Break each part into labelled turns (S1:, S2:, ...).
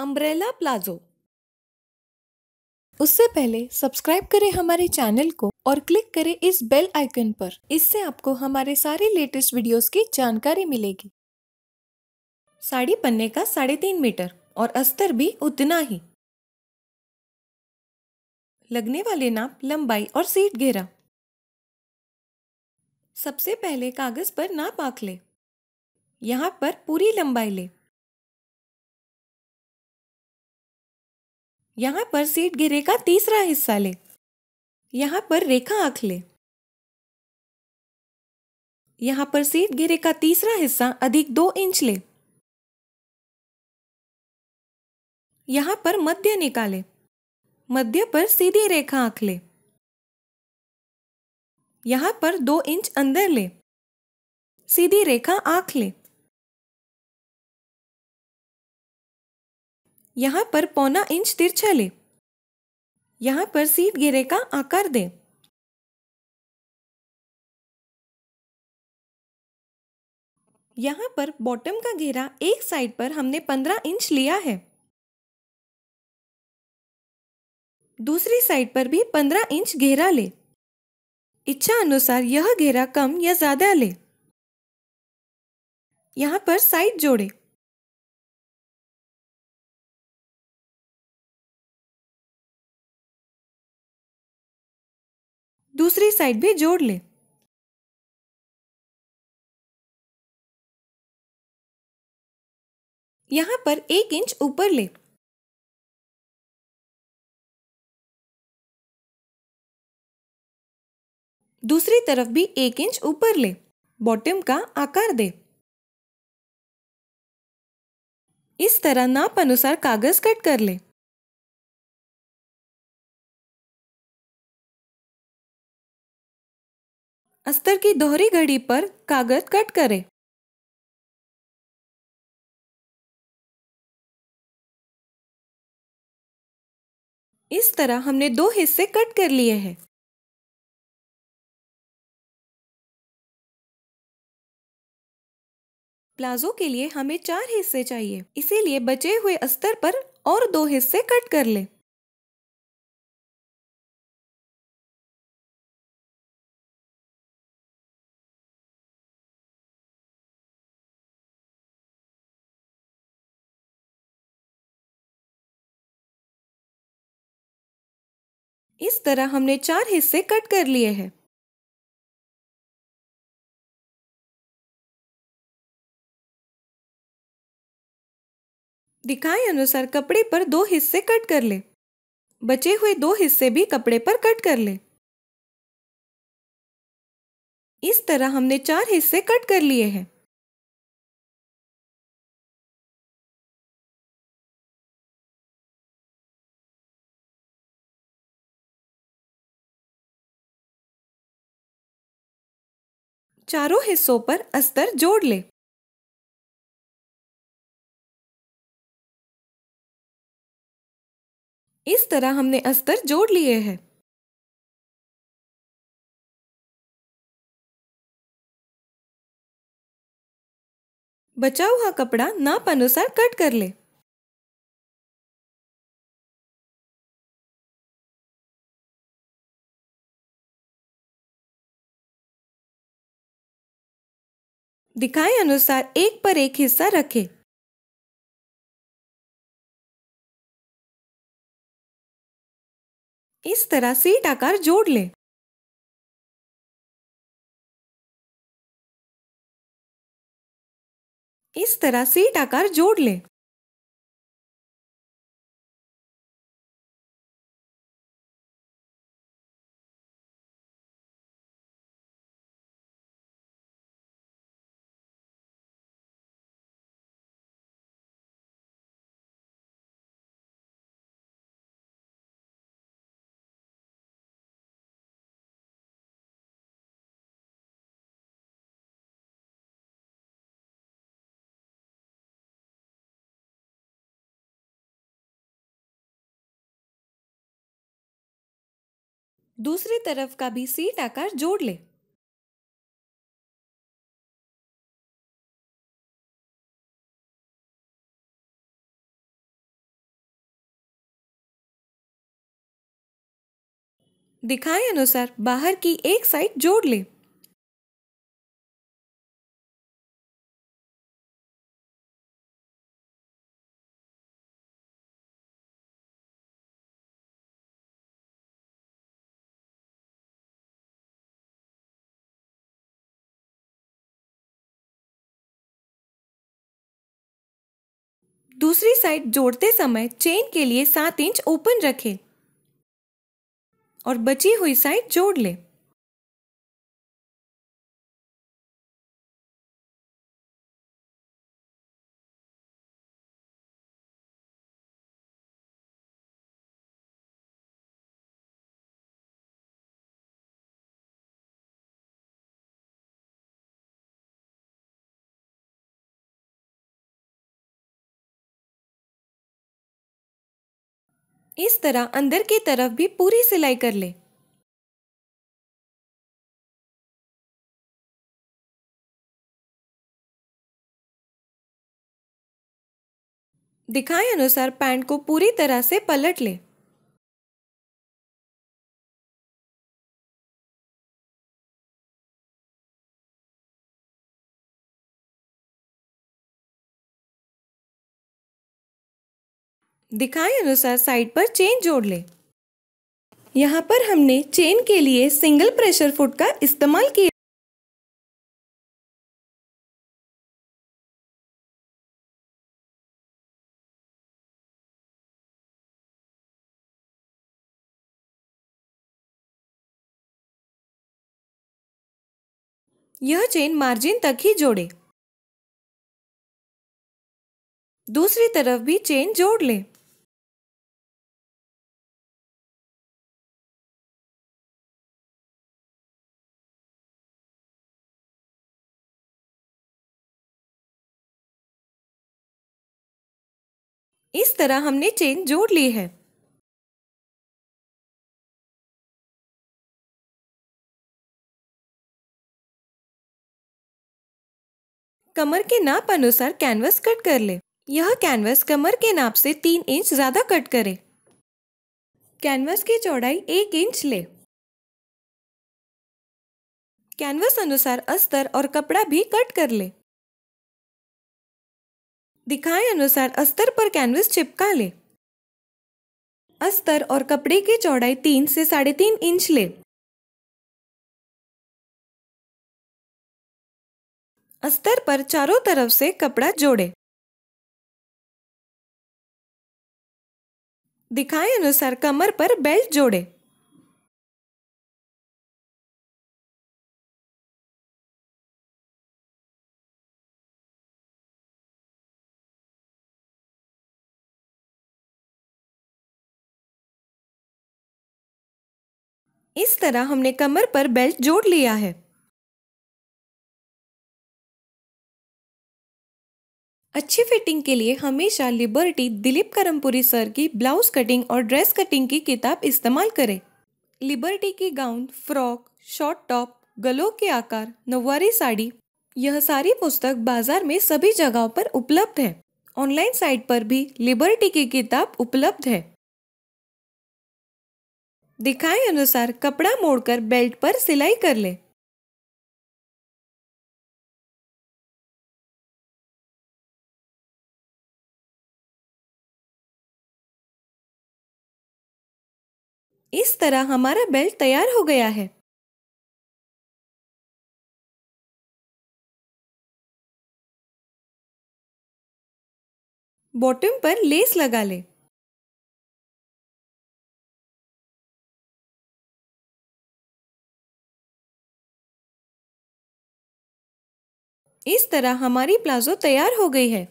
S1: umbrella palazzo उससे पहले subscribe करें हमारे चैनल को और क्लिक करें इस बेल आइकन पर इससे आपको हमारे सारे लेटेस्ट वीडियोस की जानकारी मिलेगी साड़ी पन्ने का साढ़े तीन मीटर और अस्तर भी उतना ही लगने वाले नाप लंबाई और सीट घेरा सबसे पहले कागज पर नाप आख ले यहाँ पर पूरी लंबाई ले यहाँ पर सीट घेरे का तीसरा हिस्सा ले यहाँ पर रेखा आंख ले यहाँ पर सीट घेरे का तीसरा हिस्सा अधिक दो इंच ले यहाँ पर मध्य निकाले मध्य पर सीधी रेखा आंख ले
S2: यहाँ पर दो इंच अंदर ले सीधी रेखा आंख ले
S1: यहाँ पर पौना इंच तिरछा ले यहाँ पर सीट घेरे का आकार दे यहाँ पर बॉटम का घेरा एक साइड पर हमने पंद्रह इंच लिया है दूसरी साइड पर भी पंद्रह इंच घेरा ले इच्छा अनुसार यह घेरा कम या ज़्यादा ले
S2: यहाँ पर साइड जोड़े दूसरी साइड भी जोड़ ले यहां पर एक इंच ऊपर ले दूसरी तरफ भी एक इंच ऊपर ले बॉटम का आकार दे इस तरह नाप अनुसार कागज कट कर ले अस्तर की दोहरी घड़ी पर कागज कट करें इस तरह हमने दो हिस्से कट कर लिए हैं
S1: प्लाजो के लिए हमें चार हिस्से चाहिए इसीलिए बचे हुए अस्तर
S2: पर और दो हिस्से कट कर लें इस तरह हमने चार हिस्से कट कर लिए हैं दिखाए
S1: अनुसार कपड़े पर दो हिस्से कट कर ले बचे हुए दो हिस्से भी कपड़े पर कट कर ले
S2: इस तरह हमने चार हिस्से कट कर लिए हैं चारों हिस्सों पर अस्तर जोड़ ले इस तरह हमने अस्तर जोड़ लिए हैं बचा हुआ कपड़ा नाप अनुसार कट कर ले दिखाए अनुसार एक पर एक हिस्सा रखें इस तरह सीट आकार जोड़ लें इस तरह सीट आकार जोड़ लें दूसरी तरफ का भी सीट आकार जोड़ ले दिखाए अनुसार बाहर की एक साइड जोड़ ले दूसरी साइड जोड़ते
S1: समय चेन के लिए सात इंच ओपन रखें और बची हुई
S2: साइड जोड़ लें इस तरह अंदर की तरफ भी पूरी सिलाई कर ले दिखाए अनुसार पैंट को पूरी तरह से पलट लें दिखाए अनुसार साइड पर चेन जोड़ लें यहाँ पर हमने चेन के लिए सिंगल प्रेशर फुट का इस्तेमाल किया यह चेन मार्जिन तक ही जोड़े दूसरी तरफ भी चेन जोड़ लें इस तरह हमने चेन जोड़ ली है
S1: कमर के नाप अनुसार कैनवस कट कर ले यह कैनवस कमर के नाप से तीन इंच ज़्यादा कट करे कैनवस की चौड़ाई एक इंच ले कैनवस अनुसार अस्तर और कपड़ा भी कट कर ले दिखाए अनुसार अस्तर पर कैनवस चिपका ले अस्तर और कपड़े की चौड़ाई तीन से साढ़े तीन इंच ले
S2: अस्तर पर चारों तरफ से कपड़ा जोड़े दिखाए अनुसार कमर पर बेल्ट जोड़े इस तरह हमने कमर पर बेल्ट जोड़ लिया है
S1: अच्छी फिटिंग के लिए हमेशा लिबर्टी दिलीप करमपुरी सर की ब्लाउज कटिंग और ड्रेस कटिंग की किताब इस्तेमाल करें लिबर्टी की गाउन फ्रॉक शॉर्ट टॉप गलों के आकार नवारी साड़ी यह सारी पुस्तक बाजार में सभी जगहों पर उपलब्ध है ऑनलाइन साइट पर भी लिबर्टी की किताब उपलब्ध है दिखाए अनुसार कपड़ा
S2: मोड़कर बेल्ट पर सिलाई कर ले इस तरह हमारा बेल्ट तैयार हो गया है बॉटम पर लेस लगा ले इस तरह हमारी प्लाज़ो तैयार हो गई है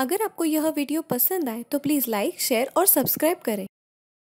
S2: अगर आपको यह
S1: वीडियो पसंद आए तो प्लीज़ लाइक शेयर और सब्सक्राइब करें